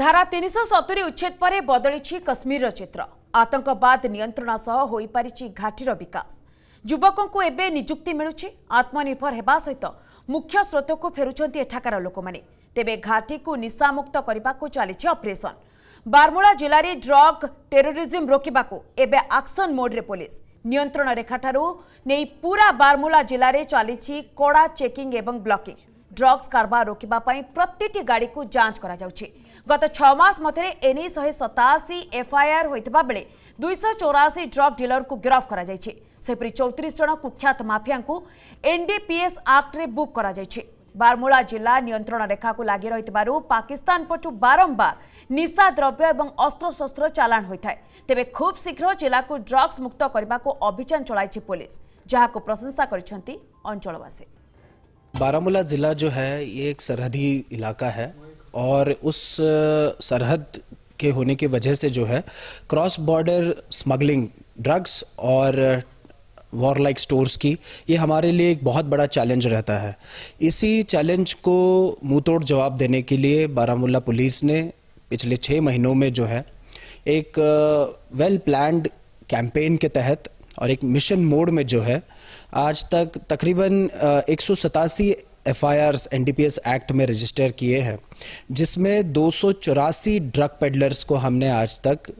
ધારા તીનશો સતુરી ઉચ્છેદ પરે બદળી છે કશ્મીરર ચિત્ર આતંકવાદ નિયંત્રણ સહ હોઈપારી ઘાટીર વિકાસ ଯୁବକଙ୍କୁ ଏବେ ନିଯୁକ୍ତି ମିଳୁଛି ଆତ୍ମନିର୍ଭର ହେବା ସହିତ ମୁଖ୍ୟ ସ୍ରୋତକୁ ଫେରୁଛନ୍ତି ଏଠାକାର ଲୋକମାନେ ତେବେ ଘାଟିକୁ ନିଶାମୁକ୍ତ କରିବାକୁ ଚାଲିଛି ଅପରେସନ୍ ବାରମୁଳା ଜିଲ୍ଲାରେ ଡ୍ରଗ୍ ଟେରୋରିଜିମ୍ ରୋକିବାକୁ ଏବେ ଆକ୍ସନ୍ ମୋଡ୍ରେ ପୋଲିସ ନିୟନ୍ତ୍ରଣ ରେଖାଠାରୁ ନେଇ ପୁରା ବାରମୁଳା ଜିଲ୍ଲାରେ ଚାଲିଛି କଡ଼ା ଚେକିଂ ଏବଂ ବ୍ଲକିଂ ড্রগ্স কারবার রোকিবা প্রতিটি গাড়িকে যাঞ্চ করা যাচ্ছে গত ছ মাস মধ্যে এনে শহে সতাশি এফআইআর হয়ে বেড়ে দুইশ চৌরাশি ড্রগ ডিলরক গিরফ করা যাই সেপরি চৌত্রিশ জন কুখ্যাত মাফিয়া এনডিপিএস আক্টরে বুক করা যাই বারমুলা জেলা নিয়ন্ত্রণ রেখাকু লাগি রহিবার পাকিস্তান পটু বারম্বার নিশা দ্রব্য এবং অস্ত্রশস্ত্র চালাণ হয়ে তেবে খুব শীঘ্র জেলাকু ড্রগ্স মুক্ত করা অভিযান চলাইছে পুলিশ যাহাকু প্রশংসা করেছেন অঞ্চলবাসী बारामूला ज़िला जो है ये एक सरहदी इलाका है और उस सरहद के होने की वजह से जो है क्रॉस बॉर्डर स्मगलिंग ड्रग्स और वॉर लाइक स्टोर्स की ये हमारे लिए एक बहुत बड़ा चैलेंज रहता है इसी चैलेंज को तोड़ जवाब देने के लिए बारामूला पुलिस ने पिछले छः महीनों में जो है एक वेल प्लान्ड कैंपेन के तहत और एक मिशन मोड में जो है आज तक तकरीबन एक सौ सतासी एफ आई एनडीपीएस एक्ट में रजिस्टर किए हैं जिसमें दो ड्रग पेडलर्स को हमने आज तक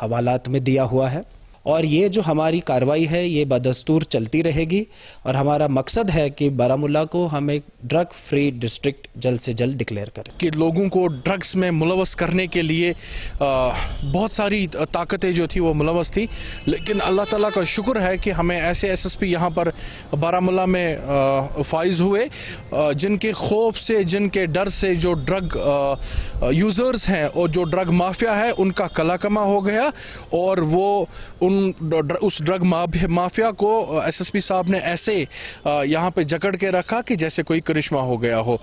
हवालात में दिया हुआ है और ये जो हमारी कार्रवाई है ये बदस्तूर चलती रहेगी और हमारा मकसद है कि बारामूला को हम एक ड्रग फ्री डिस्ट्रिक्ट जल्द से जल्द डिक्लेयर करें कि लोगों को ड्रग्स में मुलवस करने के लिए बहुत सारी ताकतें जो थी वो मुलवस थी लेकिन अल्लाह ताला का शुक्र है कि हमें ऐसे एस एस पी यहाँ पर बारामूला में फाइज हुए जिनके खौफ से जिनके डर से जो ड्रग यूज़र्स हैं और जो ड्रग माफिया है उनका कलाकमा हो गया और वो उन उस ड्रग माफिया को एसएसपी साहब ने ऐसे यहाँ पे जकड़ के रखा कि जैसे कोई करिश्मा हो गया हो